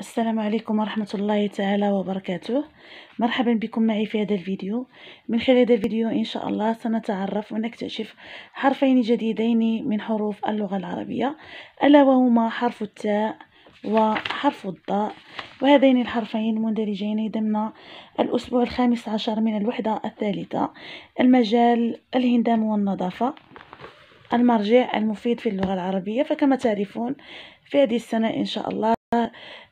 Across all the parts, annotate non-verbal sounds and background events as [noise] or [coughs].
السلام عليكم ورحمة الله تعالى وبركاته مرحبا بكم معي في هذا الفيديو من خلال هذا الفيديو إن شاء الله سنتعرف ونكتشف حرفين جديدين من حروف اللغة العربية ألا وهما حرف التاء وحرف الضاء وهذين الحرفين مندرجين ضمن الأسبوع الخامس عشر من الوحدة الثالثة المجال الهندام والنظافة المرجع المفيد في اللغة العربية فكما تعرفون في هذه السنة إن شاء الله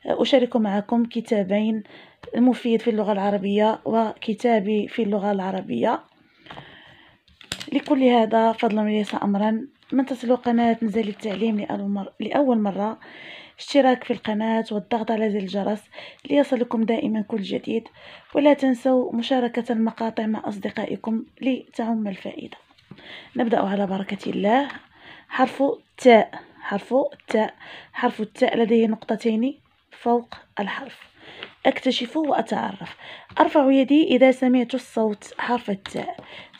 أشارك معكم كتابين المفيد في اللغة العربية وكتابي في اللغة العربية لكل هذا فضلا وليس أمرا من تصلوا قناة نزال التعليم لأول مرة اشتراك في القناة والضغط على زر الجرس ليصلكم دائما كل جديد ولا تنسوا مشاركة المقاطع مع أصدقائكم لتعم الفائدة نبدأ على بركة الله حرف تاء حرف التاء حرف التاء لديه نقطتين فوق الحرف أكتشف وأتعرف أرفع يدي إذا سمعت الصوت حرف التاء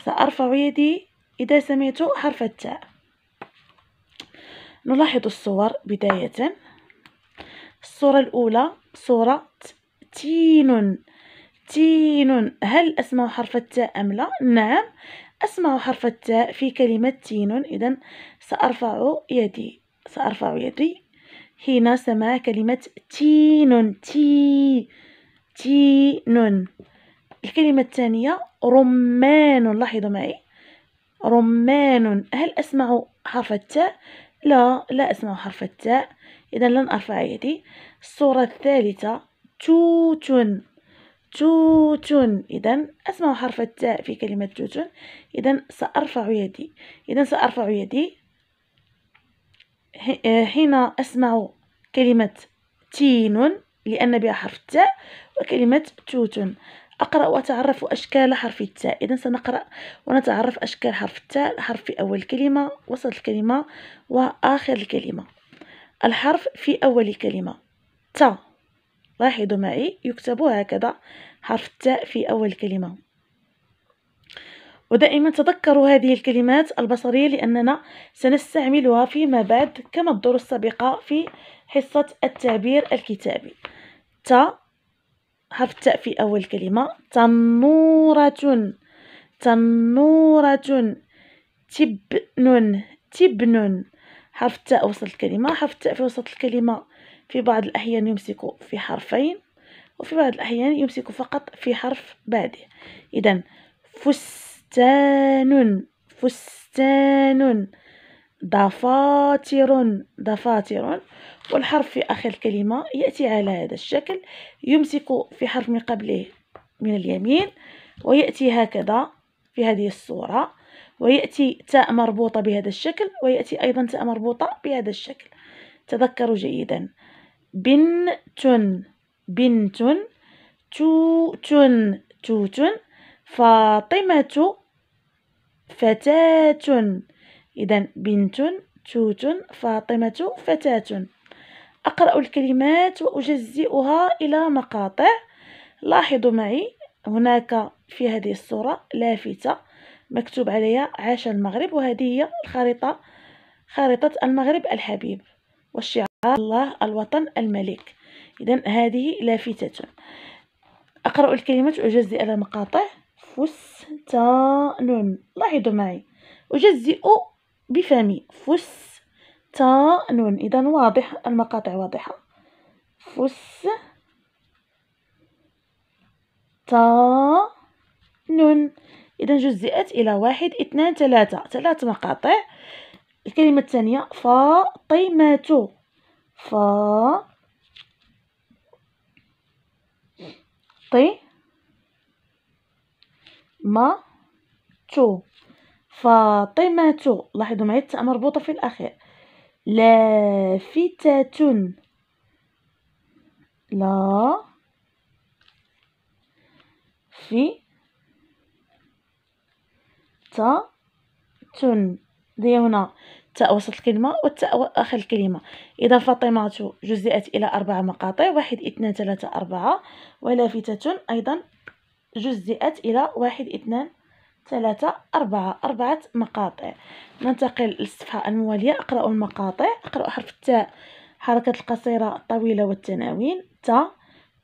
سأرفع يدي إذا سمعت حرف التاء نلاحظ الصور بداية الصورة الأولى صورة تين تين هل أسمع حرف التاء أم لا؟ نعم أسمع حرف التاء في كلمة تين إذا سأرفع يدي سأرفع يدي حين سمع كلمة تين تي تين الكلمة الثانية رمان لاحظوا معي رمان هل أسمع حرف التاء؟ لا لا أسمع حرف التاء إذا لن أرفع يدي الصورة الثالثة توت توت إذا أسمع حرف التاء في كلمة توت إذا سأرفع يدي إذا سأرفع يدي آه، حين أسمع كلمة تين لأن بها حرف التاء وكلمة توت أقرأ وأتعرف أشكال حرف التاء إذا سنقرأ ونتعرف أشكال حرف التاء الحرف في أول كلمة وسط الكلمة وآخر الكلمة الحرف في أول كلمة تا لاحظوا معي يكتب هكذا حرف التاء في أول كلمة ودائما تذكروا هذه الكلمات البصرية لأننا سنستعملها فيما بعد كما الدروس السابقة في حصة التعبير الكتابي ت حرف التاء في أول كلمة تنورة تنورة تبن تبن حرف التاء وسط الكلمة حرف التاء في وسط الكلمة في بعض الأحيان يمسك في حرفين وفي بعض الأحيان يمسك فقط في حرف بعده إذا فس فستان فستان دفاتر دفاتر والحرف في آخر الكلمة يأتي على هذا الشكل يمسك في حرف من قبله من اليمين ويأتي هكذا في هذه الصورة ويأتي تاء مربوطة بهذا الشكل ويأتي أيضا تاء مربوطة بهذا الشكل تذكروا جيدا بنت بنت توت توت فاطمة فتاة إذا بنت توت فاطمة فتاة أقرأ الكلمات وأجزئها إلى مقاطع لاحظوا معي هناك في هذه الصورة لافتة مكتوب عليها عاش المغرب وهذه هي الخريطة خريطة المغرب الحبيب والشعار الله الوطن الملك إذا هذه لافتة أقرأ الكلمات وأجزئ إلى مقاطع فستانون لاحظوا معي أجزئ بفمي فستانون إذا واضح المقاطع واضحة فس تا نون إذا جزئت إلى واحد اثنان ثلاثة ثلاث مقاطع الكلمة الثانية فاطمة فا طي ما تو فاطمة لاحظوا معي التاء مربوطة في الأخير لافتة لا في تا تن دي هنا تاء وسط الكلمة والتاء آخر الكلمة إذا فاطمة جزئت إلى أربع مقاطع واحد اثنان ثلاثة أربعة ولافتة أيضا جزئت إلى واحد اثنان ثلاثة أربعة أربعة مقاطع ننتقل للصفحة الموالية أقرأ المقاطع أقرأ حرف التاء حركة القصيرة الطويلة والتناوين تا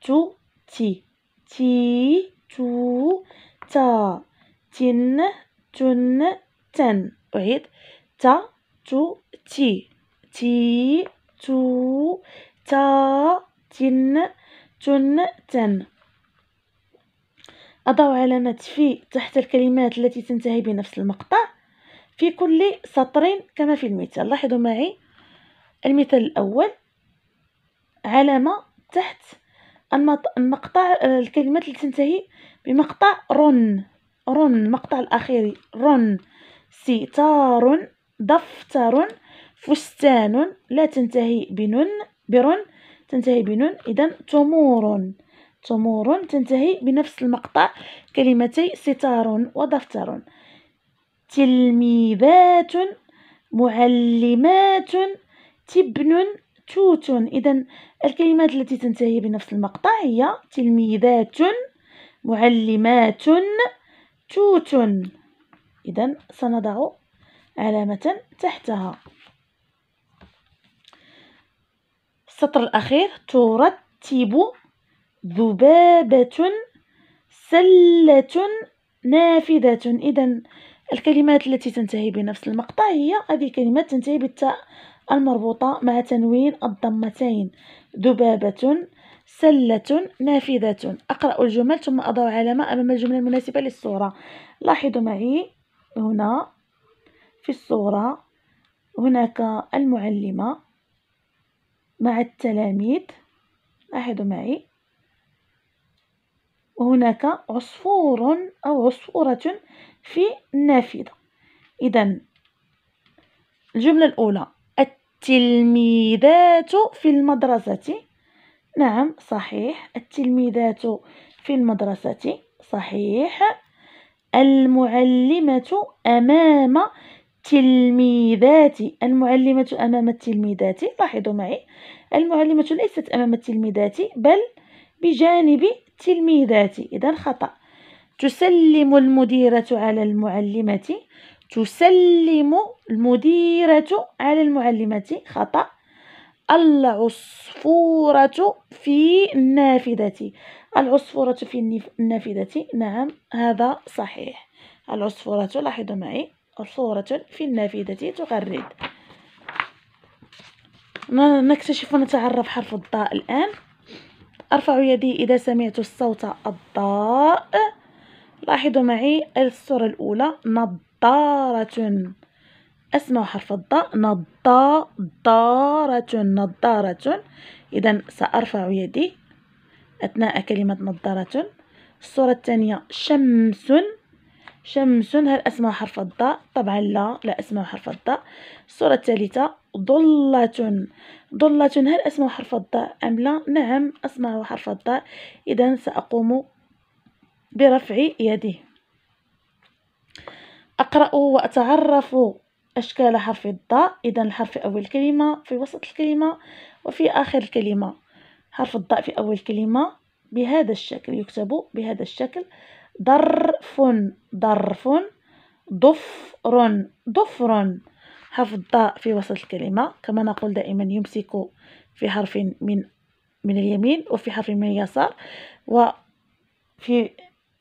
تو تي تي تو تا تن تن تن أعيد تا تو تي تي تو تا تن تن تن أضع علامة في تحت الكلمات التي تنتهي بنفس المقطع في كل سطر كما في المثال لاحظوا معي المثال الأول علامة تحت المقطع الكلمات التي تنتهي بمقطع رن رن المقطع الأخير رن ستار دفتر فستان لا تنتهي بنن برن تنتهي بنن إذا تمور تمور تنتهي بنفس المقطع كلمتي ستار ودفتر تلميذات معلمات تبن توت اذا الكلمات التي تنتهي بنفس المقطع هي تلميذات معلمات توت اذا سنضع علامه تحتها السطر الاخير ترتب ذبابة سلة نافذة إذا الكلمات التي تنتهي بنفس المقطع هي هذه كلمات تنتهي بالتاء المربوطة مع تنوين الضمتين ذبابة سلة نافذة أقرأ الجمل ثم أضع علامة أمام الجملة المناسبة للصورة لاحظوا معي هنا في الصورة هناك المعلمة مع التلاميذ لاحظوا معي هناك عصفور أو عصفورة في النافذة إذا الجملة الأولى التلميذات في المدرسة نعم صحيح التلميذات في المدرسة صحيح المعلمة أمام تلميذاتي المعلمة أمام التلميذات لاحظوا معي المعلمة ليست أمام التلميذات بل بجانب التلميذات إذا خطأ تسلم المديرة على المعلمة تسلم المديرة على المعلمة خطأ العصفورة في النافذة العصفورة في النافذة نعم هذا صحيح العصفورة لاحظوا معي عصفورة في النافذة تغرد نكتشف ونتعرف حرف الضاء الآن أرفع يدي إذا سمعت الصوت الضاء لاحظوا معي الصورة الأولى نظارة أسمع حرف الضاء نظارة نظارة إذا سأرفع يدي أثناء كلمة نظارة الصورة الثانية شمس شمس هل اسمها حرف الضاء طبعا لا لا اسمها حرف الضاء الصورة الثالثة ضلة ضلة هل اسمها حرف الضاء أم لا نعم اسمها حرف الضاء إذا سأقوم برفع يدي أقرأ وأتعرف أشكال حرف الضاء إذا الحرف في أول كلمة في وسط الكلمة وفي آخر الكلمة حرف الضاء في أول كلمة بهذا الشكل يكتب بهذا الشكل ضرف ظرف ضفر ضفر حرف الضاء في وسط الكلمة كما نقول دائما يمسك في حرف من من اليمين وفي حرف من اليسار وفي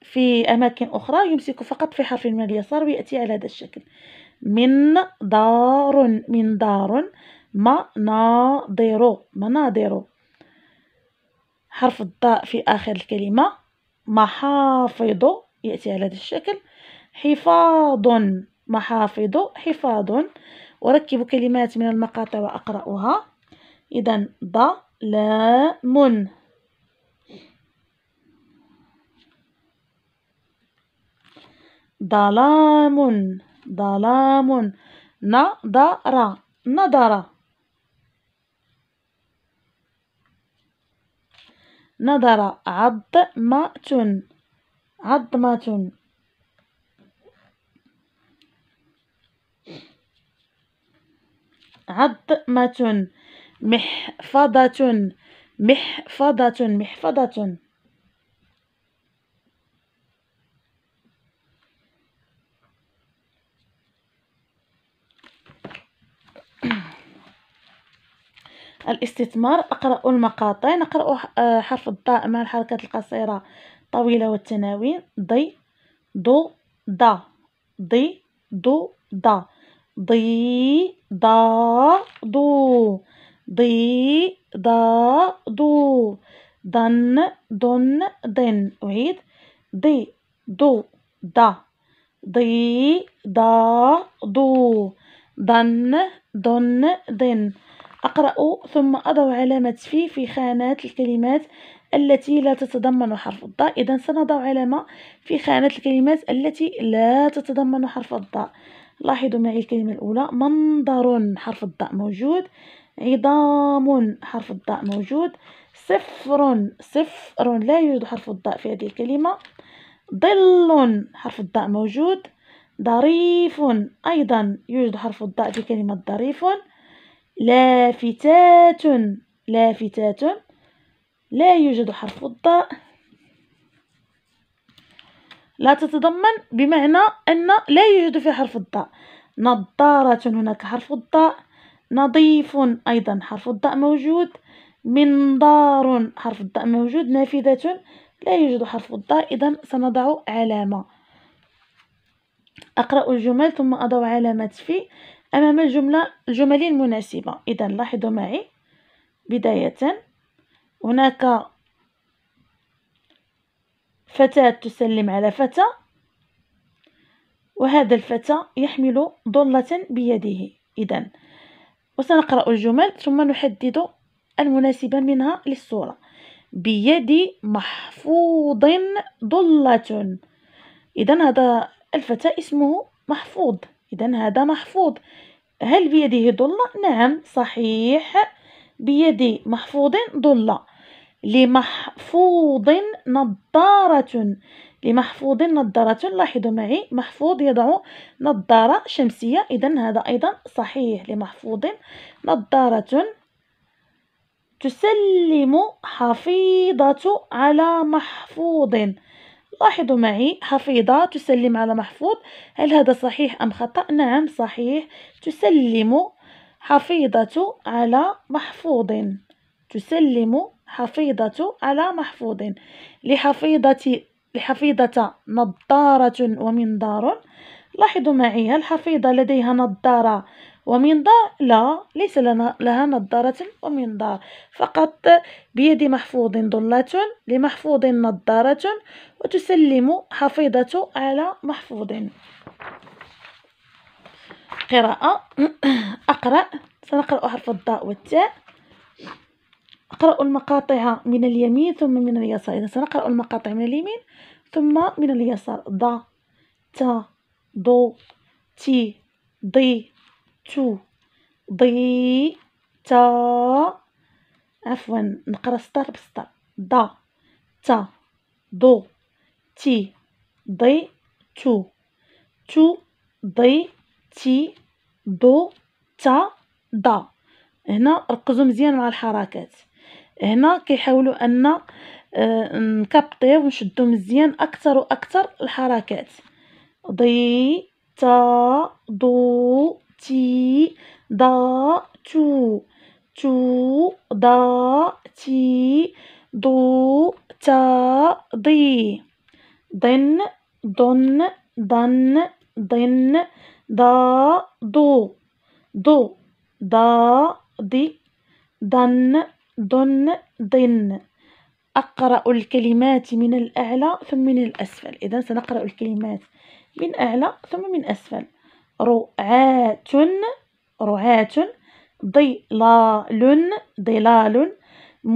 في أماكن أخرى يمسك فقط في حرف من اليسار ويأتي على هذا الشكل من دار من دار مناظر مناظر حرف الضاء في آخر الكلمة محافظ يأتي على هذا الشكل حفاظ محافظ حفاظ أركب كلمات من المقاطع وأقرأها إذا ظلام ظلام ظلام نظر نظر نظر عظمة عظمة عظمة محفظة محفظة محفظة الاستثمار أقرأ المقاطع نقرأ حرف الضاء مع الحركات القصيرة طويلة والتناوين ضي ضو ضا ضي دو ضا ضي دا ضو ضي ضا ضو ضن ضن ضن أعيد ضي ضو دا ضي ضا ضو ضن ضن ضن أقرأ ثم أضع علامة في في خانة الكلمات التي لا تتضمن حرف الضاء إذا سنضع علامة في خانة الكلمات التي لا تتضمن حرف الضاء لاحظوا معي الكلمة الأولى منظر حرف الضاء موجود عظام حرف الضاء موجود صفر صفر لا يوجد حرف الضاء في هذه الكلمة ظل حرف الضاء موجود ظريف أيضا يوجد حرف الضاء في كلمة ظريف لافتات لافتات لا يوجد حرف الضاء لا تتضمن بمعنى أن لا يوجد في حرف الضاء نظارة هناك حرف الضاء نظيف أيضا حرف الضاء موجود منظار حرف الضاء موجود نافذة لا يوجد حرف الضاء إذا سنضع علامة أقرأ الجمل ثم أضع علامات في أمام الجملة الجمل المناسبة إذا لاحظوا معي بداية هناك فتاة تسلم على فتى وهذا الفتى يحمل ضلة بيده إذا وسنقرأ الجمل ثم نحدد المناسبة منها للصورة بيد محفوظ ضلة إذا هذا الفتى اسمه محفوظ إذا هذا محفوظ هل بيده ضلة؟ نعم صحيح بيدي محفوظ ضلة لمحفوظ نظارة لمحفوظ نظارة لاحظوا معي محفوظ يضع نظارة شمسية إذا هذا أيضا صحيح لمحفوظ نظارة تسلم حفيظة على محفوظ لاحظوا معي حفيظة تسلم على محفوظ هل هذا صحيح أم خطأ؟ نعم صحيح تسلم حفيظة على محفوظ تسلم حفيظة على محفوظ لحفيظة لحفيظة نظارة ومنظار لاحظوا معي الحفيظة لديها نظارة ومنظار لا ليس لنا لها نظارة ومنظار فقط بيد محفوظ ضلة لمحفوظ نظارة وتسلم حفيظة على محفوظ قراءة [coughs] أقرأ سنقرأ حرف الضاء والتاء أقرأ المقاطع من اليمين ثم من اليسار إذا سنقرأ المقاطع من اليمين ثم من اليسار ض تا ضو تي ضي تو ضي تا عفوا نقرا سطر بسطر دا تا دو تي ضي تو تو ضي تي دو تا دا هنا ركزوا مزيان مع الحركات هنا كيحاولوا ان آه، نكابطيو ونشدو مزيان اكثر واكثر الحركات ضي تا دو تي دا تو تو دا تي ضو تا دي ضن ضن ضن ضن ضا دو ضو ضا ضي ضن ضن ضن أقرأ الكلمات من الأعلى ثم من الأسفل إذا سنقرأ الكلمات من أعلى ثم من أسفل رعاة رعاة ضلال ظلال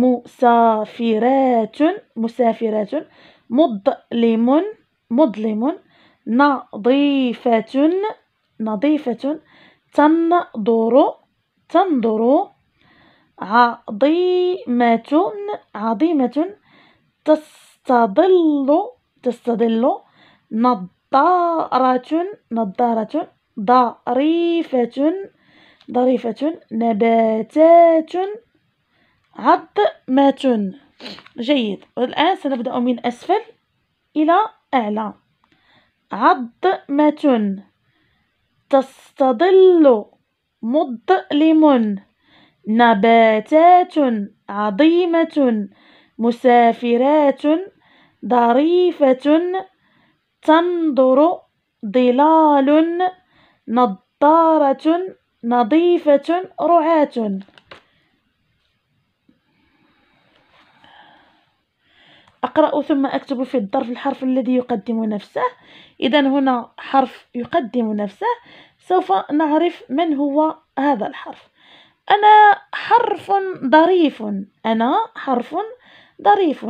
مسافرات مسافرات مظلم مظلم نظيفة نظيفة تنظر تنظر عظيمة عظيمة تستظل تستظل نظارة نظارة ظريفة ظريفة نباتات عظمة جيد والآن سنبدأ من أسفل إلى أعلى عظمة تستظل مظلم نباتات عظيمة مسافرات ظريفة تنظر ظلال نظارة نظيفة رعاة أقرأ ثم أكتب في الظرف الحرف الذي يقدم نفسه إذا هنا حرف يقدم نفسه سوف نعرف من هو هذا الحرف أنا حرف ظريف أنا حرف ظريف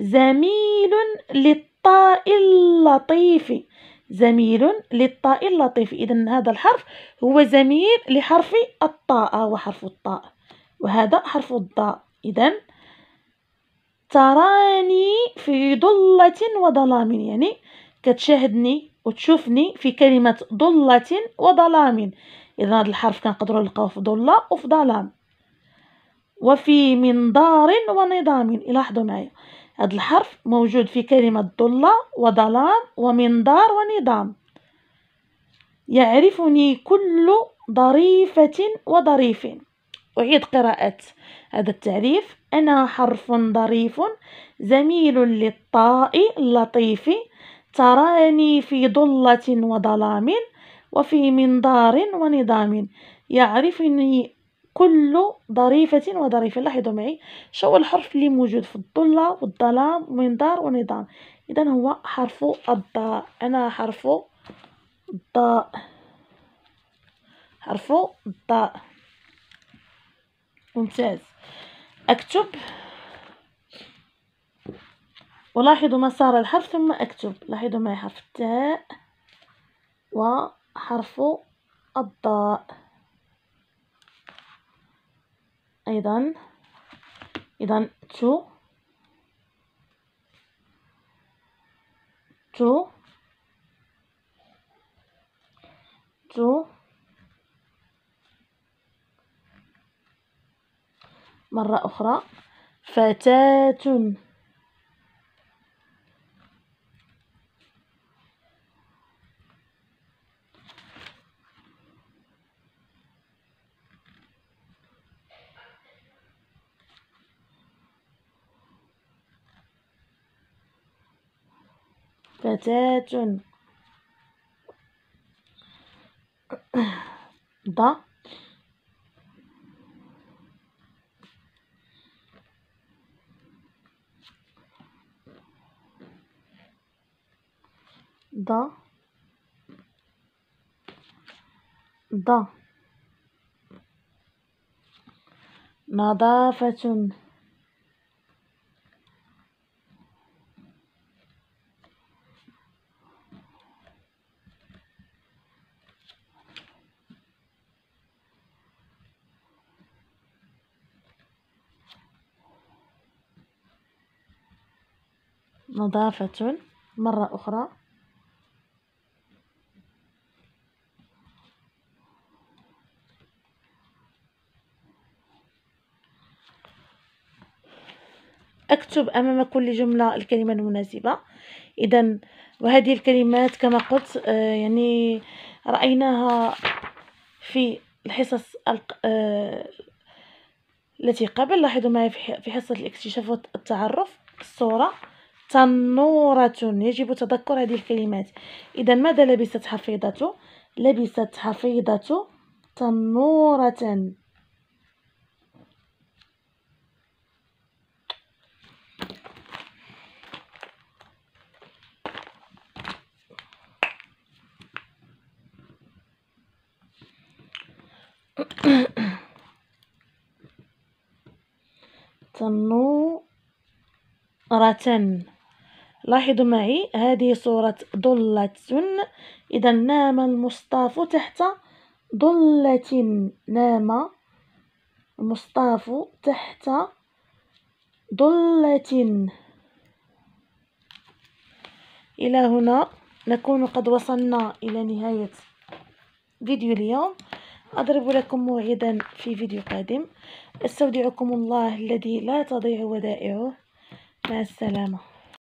زميل للطاء اللطيف زميل للطاء اللطيف إذا هذا الحرف هو زميل لحرف الطاء وحرف الطاء وهذا حرف الضاء إذا تراني في ضلة وظلام يعني كتشاهدني وتشوفني في كلمة ضلة وظلام إذا هذا الحرف كنقدروا نلقاوه في ضلة وفي ظلام وفي منظار ونظام لاحظوا معايا هذا الحرف موجود في كلمة ضلة وظلام ومنظار ونظام يعرفني كل ظريفة وظريف أعيد قراءة هذا التعريف أنا حرف ظريف زميل للطاء اللطيف تراني في ضلة وظلام وفي منظار ونظام يعرفني كل ظريفة وظريفة لاحظوا معي شو الحرف اللي موجود في الضلة والظلام منظار ونظام إذا هو حرف الضاء أنا حرف الضاء حرف الضاء ممتاز أكتب ولاحظوا مسار الحرف ثم أكتب لاحظوا معي حرف التاء وحرف الضاء أيضا إذا تو تو تو مرة أخرى فتاة فتاة ض ض ض نظافة نظافة مرة أخرى أكتب أمام كل جملة الكلمة المناسبة إذا وهذه الكلمات كما قلت آه، يعني رأيناها في الحصص آه، التي قبل لاحظوا معي في حصة الاكتشاف والتعرف الصورة تنورة يجب تذكر هذه الكلمات إذا ماذا لبست حفيظة لبست حفيظة تنورة تنورة لاحظوا معي هذه صورة ضلة إذا نام المصطاف تحت ضلة نام المصطاف تحت ضلة إلى هنا نكون قد وصلنا إلى نهاية فيديو اليوم أضرب لكم موعدا في فيديو قادم أستودعكم الله الذي لا تضيع ودائعه مع السلامة